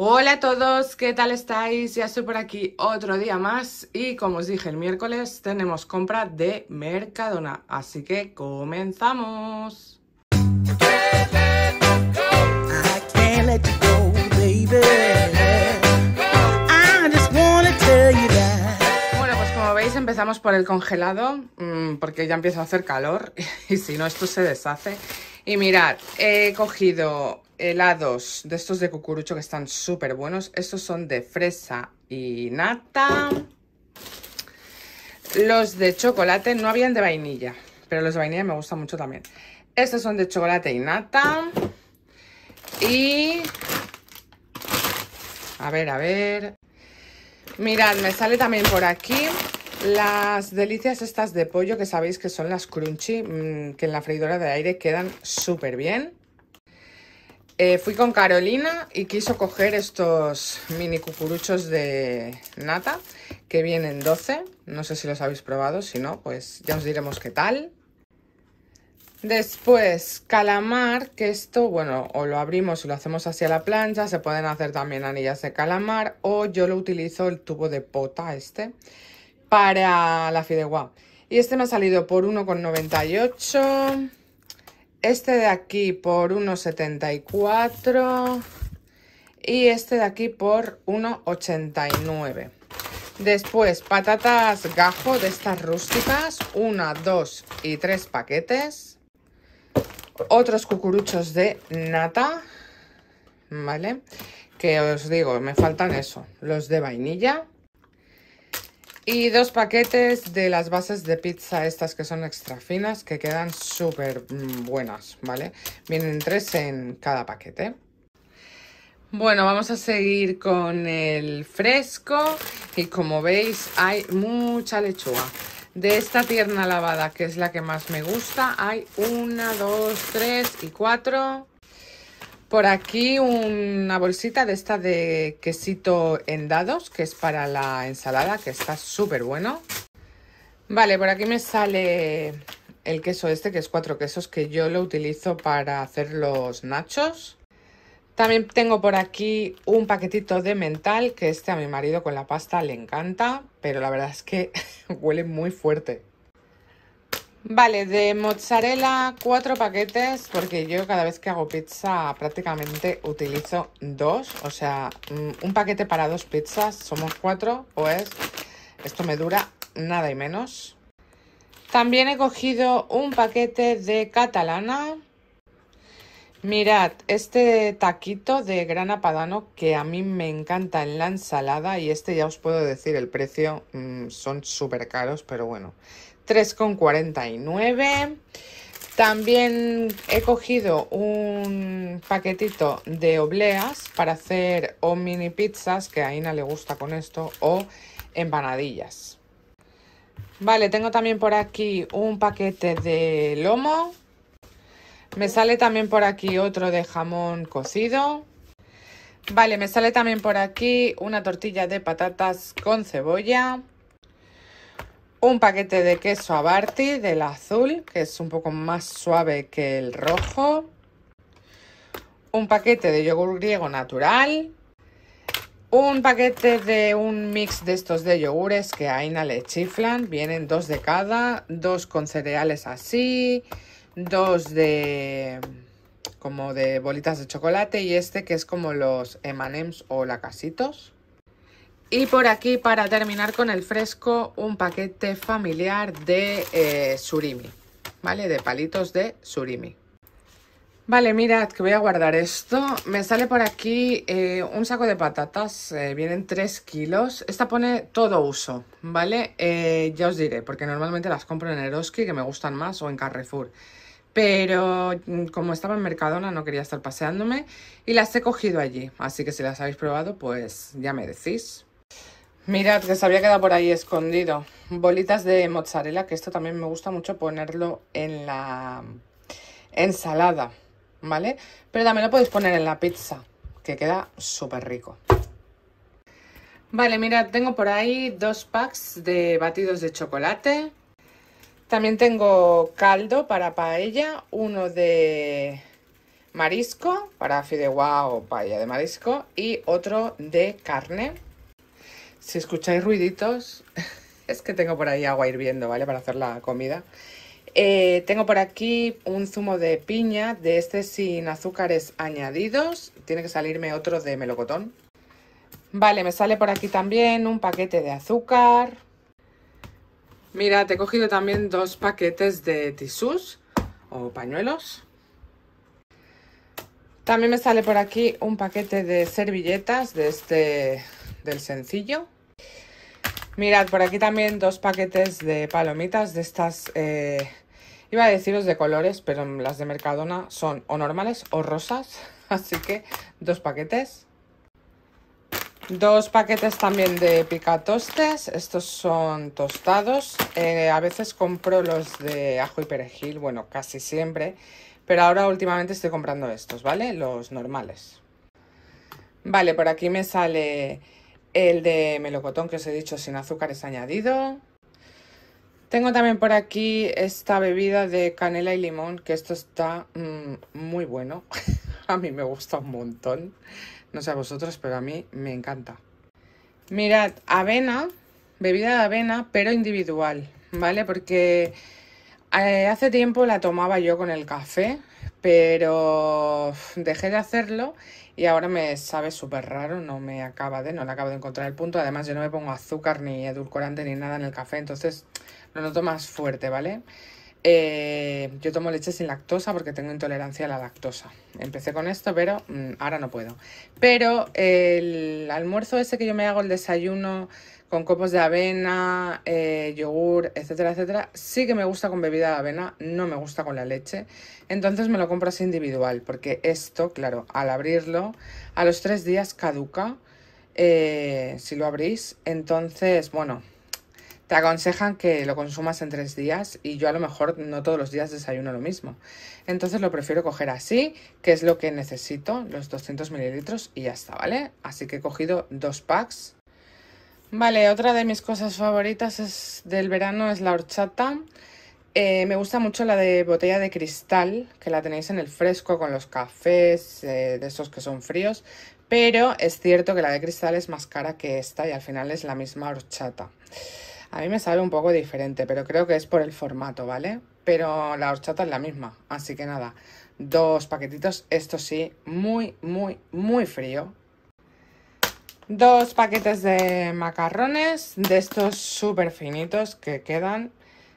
Hola a todos, ¿qué tal estáis? Ya estoy por aquí otro día más y como os dije el miércoles tenemos compra de Mercadona, así que comenzamos. Bueno, pues como veis empezamos por el congelado mm, porque ya empieza a hacer calor y si no esto se deshace y mirad, he cogido helados de estos de cucurucho que están súper buenos. Estos son de fresa y nata. Los de chocolate no habían de vainilla, pero los de vainilla me gustan mucho también. Estos son de chocolate y nata. Y... A ver, a ver... Mirad, me sale también por aquí las delicias estas de pollo que sabéis que son las crunchy, mm, que en la freidora de aire quedan súper bien. Eh, fui con Carolina y quiso coger estos mini cucuruchos de nata que vienen 12. No sé si los habéis probado, si no, pues ya os diremos qué tal. Después, calamar, que esto, bueno, o lo abrimos y lo hacemos así a la plancha, se pueden hacer también anillas de calamar, o yo lo utilizo el tubo de pota este, para la fideuá. Y este me ha salido por 1,98. Este de aquí por 1,74. Y este de aquí por 1,89. Después, patatas gajo de estas rústicas. Una, dos y tres paquetes. Otros cucuruchos de nata. ¿Vale? Que os digo, me faltan eso. Los de vainilla y dos paquetes de las bases de pizza estas que son extra finas, que quedan súper mm, buenas, ¿vale? Vienen tres en cada paquete. Bueno, vamos a seguir con el fresco y como veis hay mucha lechuga. De esta tierna lavada, que es la que más me gusta, hay una, dos, tres y cuatro, por aquí una bolsita de esta de quesito en dados, que es para la ensalada, que está súper bueno. Vale, por aquí me sale el queso este, que es cuatro quesos, que yo lo utilizo para hacer los nachos. También tengo por aquí un paquetito de mental, que este a mi marido con la pasta le encanta, pero la verdad es que huele muy fuerte. Vale, de mozzarella cuatro paquetes, porque yo cada vez que hago pizza prácticamente utilizo dos, o sea, mm, un paquete para dos pizzas, somos cuatro, pues esto me dura nada y menos. También he cogido un paquete de catalana. Mirad, este taquito de grana padano que a mí me encanta en la ensalada y este ya os puedo decir el precio, mm, son súper caros, pero bueno, 3,49. También he cogido un paquetito de obleas para hacer o mini pizzas, que a Ina le gusta con esto, o empanadillas. Vale, tengo también por aquí un paquete de lomo. Me sale también por aquí otro de jamón cocido. Vale, me sale también por aquí una tortilla de patatas con cebolla un paquete de queso abarty del azul, que es un poco más suave que el rojo, un paquete de yogur griego natural, un paquete de un mix de estos de yogures que a Aina le chiflan, vienen dos de cada, dos con cereales así, dos de como de bolitas de chocolate y este que es como los Emanems o lacasitos. Y por aquí, para terminar con el fresco, un paquete familiar de eh, surimi, ¿vale? De palitos de surimi. Vale, mirad que voy a guardar esto. Me sale por aquí eh, un saco de patatas, eh, vienen 3 kilos. Esta pone todo uso, ¿vale? ya os diré, porque normalmente las compro en Eroski, que me gustan más, o en Carrefour. Pero mm, como estaba en Mercadona no quería estar paseándome y las he cogido allí. Así que si las habéis probado, pues ya me decís. Mirad, que se había quedado por ahí escondido. Bolitas de mozzarella, que esto también me gusta mucho ponerlo en la ensalada, ¿vale? Pero también lo podéis poner en la pizza, que queda súper rico. Vale, mirad, tengo por ahí dos packs de batidos de chocolate. También tengo caldo para paella, uno de marisco, para fideuá o paella de marisco, y otro de carne. Si escucháis ruiditos, es que tengo por ahí agua hirviendo, ¿vale? Para hacer la comida. Eh, tengo por aquí un zumo de piña, de este sin azúcares añadidos. Tiene que salirme otro de melocotón. Vale, me sale por aquí también un paquete de azúcar. Mira, te he cogido también dos paquetes de tisús o pañuelos. También me sale por aquí un paquete de servilletas de este del sencillo. Mirad, por aquí también dos paquetes de palomitas de estas... Eh, iba a deciros de colores, pero las de Mercadona son o normales o rosas. Así que dos paquetes. Dos paquetes también de picatostes, estos son tostados, eh, a veces compro los de ajo y perejil, bueno, casi siempre, pero ahora últimamente estoy comprando estos, ¿vale? Los normales. Vale, por aquí me sale el de melocotón que os he dicho sin azúcares añadido. Tengo también por aquí esta bebida de canela y limón, que esto está mm, muy bueno. a mí me gusta un montón. No sé a vosotros, pero a mí me encanta. Mirad, avena, bebida de avena, pero individual, ¿vale? Porque eh, hace tiempo la tomaba yo con el café pero dejé de hacerlo y ahora me sabe súper raro, no me acaba de, no le acabo de encontrar el punto. Además, yo no me pongo azúcar ni edulcorante ni nada en el café, entonces lo noto más fuerte, ¿vale? Eh, yo tomo leche sin lactosa porque tengo intolerancia a la lactosa. Empecé con esto, pero mm, ahora no puedo. Pero el almuerzo ese que yo me hago, el desayuno con copos de avena, eh, yogur, etcétera, etcétera. Sí que me gusta con bebida de avena, no me gusta con la leche. Entonces me lo compras individual, porque esto, claro, al abrirlo, a los tres días caduca. Eh, si lo abrís, entonces, bueno, te aconsejan que lo consumas en tres días y yo a lo mejor no todos los días desayuno lo mismo. Entonces lo prefiero coger así, que es lo que necesito, los 200 mililitros y ya está, ¿vale? Así que he cogido dos packs Vale, otra de mis cosas favoritas del verano es la horchata. Eh, me gusta mucho la de botella de cristal, que la tenéis en el fresco con los cafés, eh, de esos que son fríos. Pero es cierto que la de cristal es más cara que esta y al final es la misma horchata. A mí me sale un poco diferente, pero creo que es por el formato, ¿vale? Pero la horchata es la misma, así que nada, dos paquetitos, esto sí, muy, muy, muy frío, Dos paquetes de macarrones, de estos súper finitos que quedan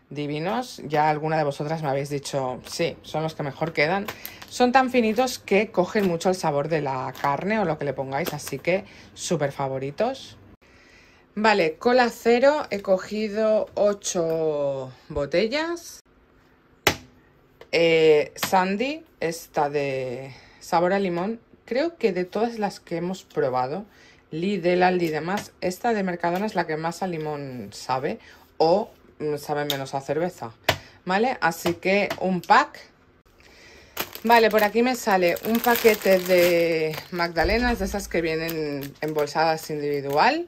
divinos. Ya alguna de vosotras me habéis dicho, sí, son los que mejor quedan. Son tan finitos que cogen mucho el sabor de la carne o lo que le pongáis, así que súper favoritos. Vale, cola cero, he cogido 8 botellas. Eh, Sandy, esta de sabor a limón, creo que de todas las que hemos probado, Lidl, Aldi y demás, esta de Mercadona es la que más a limón sabe o mm, sabe menos a cerveza, ¿vale? Así que un pack. Vale, por aquí me sale un paquete de magdalenas, de esas que vienen embolsadas individual.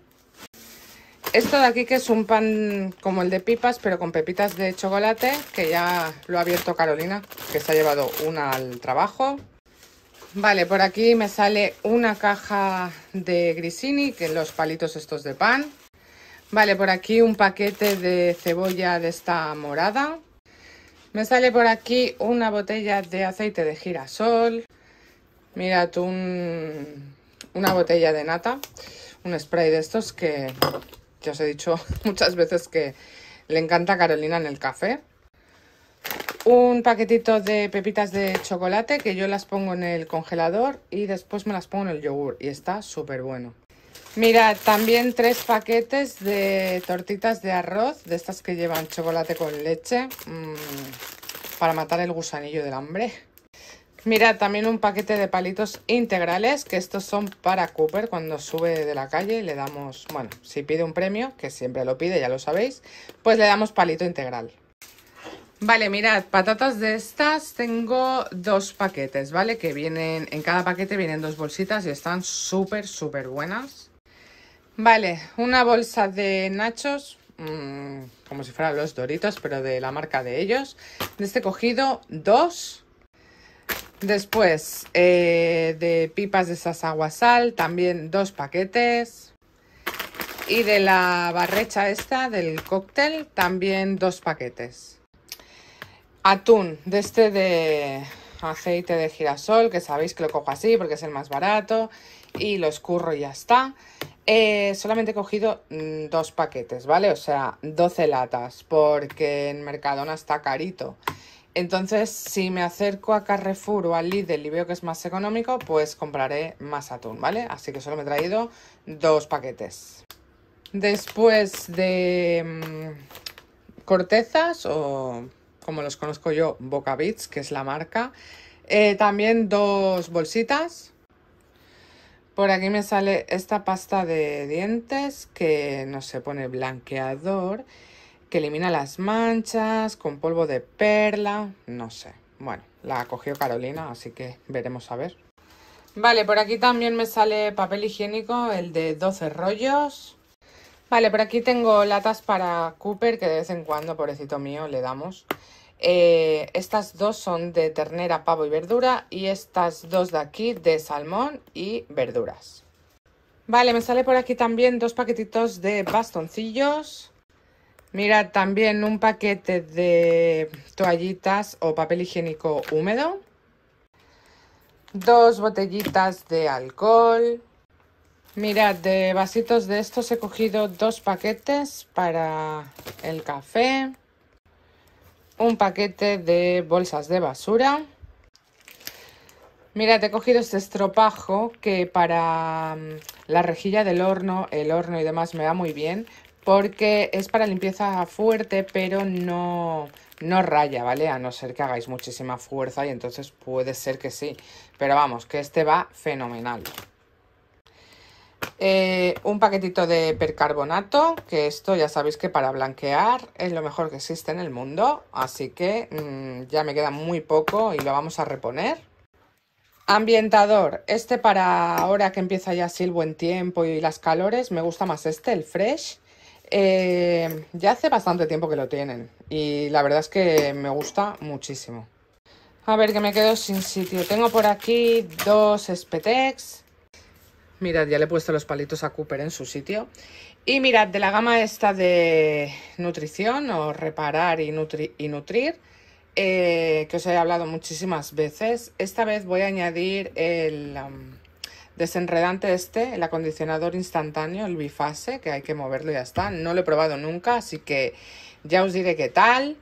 Esto de aquí que es un pan como el de pipas, pero con pepitas de chocolate, que ya lo ha abierto Carolina, que se ha llevado una al trabajo. Vale, por aquí me sale una caja de grisini, que los palitos estos de pan. Vale, por aquí un paquete de cebolla de esta morada. Me sale por aquí una botella de aceite de girasol. Mira tú, una botella de nata, un spray de estos que ya os he dicho muchas veces que le encanta a Carolina en el café un paquetito de pepitas de chocolate que yo las pongo en el congelador y después me las pongo en el yogur y está súper bueno. Mira, también tres paquetes de tortitas de arroz, de estas que llevan chocolate con leche, mm, para matar el gusanillo del hambre. Mira, también un paquete de palitos integrales, que estos son para Cooper cuando sube de la calle le damos, bueno, si pide un premio, que siempre lo pide, ya lo sabéis, pues le damos palito integral. Vale, mirad, patatas de estas tengo dos paquetes, ¿vale? Que vienen, en cada paquete vienen dos bolsitas y están súper, súper buenas. Vale, una bolsa de nachos, mm, como si fueran los Doritos, pero de la marca de ellos. De este cogido, dos. Después, eh, de pipas de esas aguasal, también dos paquetes. Y de la barrecha esta, del cóctel, también dos paquetes. Atún, de este de aceite de girasol, que sabéis que lo cojo así porque es el más barato. Y lo escurro y ya está. Eh, solamente he cogido mm, dos paquetes, ¿vale? O sea, 12 latas, porque en Mercadona está carito. Entonces, si me acerco a Carrefour o al Lidl y veo que es más económico, pues compraré más atún, ¿vale? Así que solo me he traído dos paquetes. Después de mm, cortezas o como los conozco yo, Boca Beats, que es la marca. Eh, también dos bolsitas. Por aquí me sale esta pasta de dientes que no se pone blanqueador, que elimina las manchas con polvo de perla, no sé. Bueno, la cogió Carolina, así que veremos a ver. Vale, por aquí también me sale papel higiénico, el de 12 rollos. Vale, por aquí tengo latas para Cooper, que de vez en cuando, pobrecito mío, le damos. Eh, estas dos son de ternera, pavo y verdura y estas dos de aquí de salmón y verduras. Vale, me sale por aquí también dos paquetitos de bastoncillos. Mira, también un paquete de toallitas o papel higiénico húmedo. Dos botellitas de alcohol. Mirad, de vasitos de estos he cogido dos paquetes para el café, un paquete de bolsas de basura. Mirad, he cogido este estropajo que para mm, la rejilla del horno, el horno y demás me va muy bien porque es para limpieza fuerte pero no, no raya, ¿vale? A no ser que hagáis muchísima fuerza y entonces puede ser que sí. Pero vamos, que este va fenomenal. Eh, un paquetito de percarbonato, que esto ya sabéis que para blanquear es lo mejor que existe en el mundo, así que mm, ya me queda muy poco y lo vamos a reponer. Ambientador, este para ahora que empieza ya así el buen tiempo y las calores, me gusta más este, el Fresh. Eh, ya hace bastante tiempo que lo tienen y la verdad es que me gusta muchísimo. A ver, que me quedo sin sitio. Tengo por aquí dos spetex Mirad, ya le he puesto los palitos a Cooper en su sitio. Y mirad, de la gama esta de nutrición o reparar y, nutrir, eh, que os he hablado muchísimas veces, esta vez voy a añadir el desenredante este, el acondicionador instantáneo, el bifase, que hay que moverlo y ya está. No lo he probado nunca, así que ya os diré qué tal.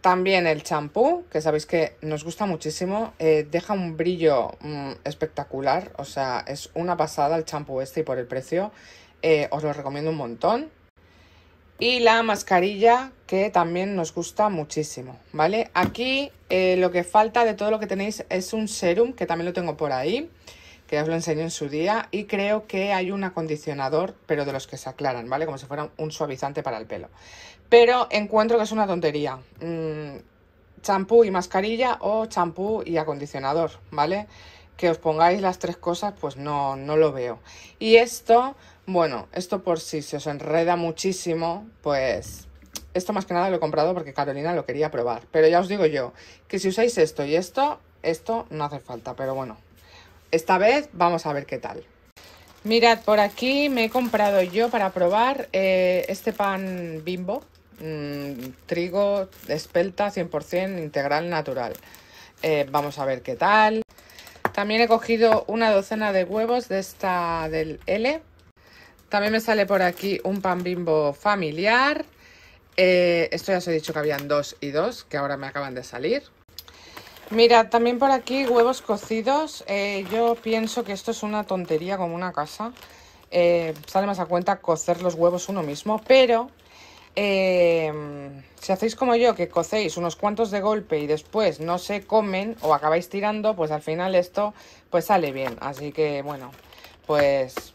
También el champú, que sabéis que nos gusta muchísimo, eh, deja un brillo mm, espectacular, o sea, es una pasada el champú este y por el precio eh, os lo recomiendo un montón. Y la mascarilla, que también nos gusta muchísimo, ¿vale? Aquí eh, lo que falta de todo lo que tenéis es un serum, que también lo tengo por ahí que os lo enseñé en su día, y creo que hay un acondicionador, pero de los que se aclaran, ¿vale? Como si fuera un suavizante para el pelo. Pero encuentro que es una tontería. Mm, champú y mascarilla o champú y acondicionador, ¿vale? Que os pongáis las tres cosas, pues no, no lo veo. Y esto, bueno, esto por si se os enreda muchísimo, pues esto más que nada lo he comprado porque Carolina lo quería probar. Pero ya os digo yo, que si usáis esto y esto, esto no hace falta. Pero bueno, esta vez vamos a ver qué tal. Mirad, por aquí me he comprado yo para probar eh, este pan bimbo, mm, trigo, espelta, 100% integral natural. Eh, vamos a ver qué tal. También he cogido una docena de huevos de esta del L. También me sale por aquí un pan bimbo familiar. Eh, esto ya os he dicho que habían dos y dos, que ahora me acaban de salir. Mira, también por aquí huevos cocidos. Eh, yo pienso que esto es una tontería como una casa. Eh, sale más a cuenta cocer los huevos uno mismo, pero eh, si hacéis como yo, que cocéis unos cuantos de golpe y después no se comen o acabáis tirando, pues al final esto pues sale bien. Así que bueno, pues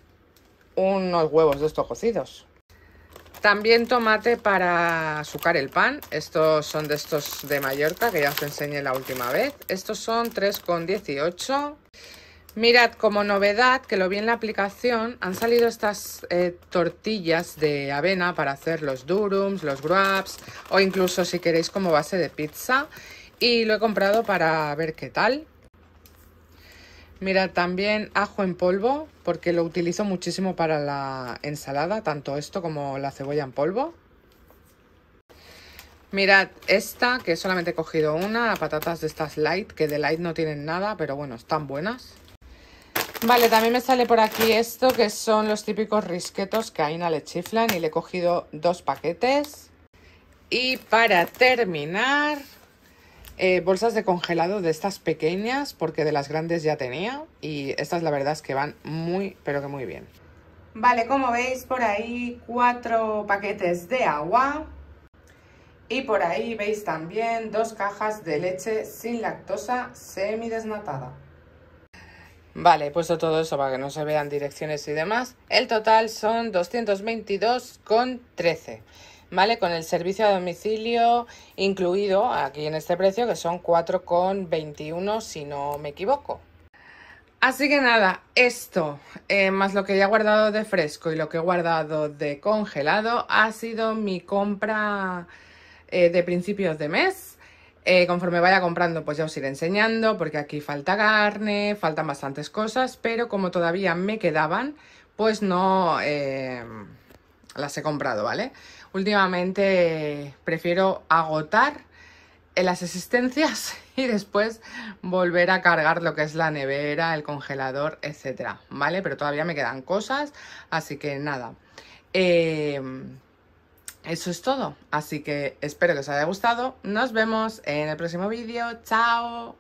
unos huevos de estos cocidos. También tomate para azucar el pan. Estos son de estos de Mallorca que ya os enseñé la última vez. Estos son 3,18. Mirad, como novedad, que lo vi en la aplicación, han salido estas eh, tortillas de avena para hacer los durums, los grabs o incluso si queréis como base de pizza. Y lo he comprado para ver qué tal. Mira, también ajo en polvo, porque lo utilizo muchísimo para la ensalada, tanto esto como la cebolla en polvo. Mirad esta, que solamente he cogido una, patatas de estas light, que de light no tienen nada, pero bueno, están buenas. Vale, también me sale por aquí esto, que son los típicos risquetos que a Ina le chiflan y le he cogido dos paquetes. Y para terminar, eh, bolsas de congelado de estas pequeñas, porque de las grandes ya tenía. Y estas la verdad es que van muy, pero que muy bien. Vale, como veis por ahí cuatro paquetes de agua. Y por ahí veis también dos cajas de leche sin lactosa semidesnatada. Vale, he puesto todo eso para que no se vean direcciones y demás. El total son 222,13. ¿vale? Con el servicio a domicilio incluido aquí en este precio, que son 4,21 si no me equivoco. Así que nada, esto, eh, más lo que ya he guardado de fresco y lo que he guardado de congelado, ha sido mi compra eh, de principios de mes. Eh, conforme vaya comprando, pues ya os iré enseñando, porque aquí falta carne, faltan bastantes cosas, pero como todavía me quedaban, pues no las he comprado, ¿vale? Últimamente prefiero agotar en las existencias y después volver a cargar lo que es la nevera, el congelador, etcétera, ¿vale? Pero todavía me quedan cosas, así que nada. Eh, eso es todo, así que espero que os haya gustado. Nos vemos en el próximo vídeo. ¡Chao!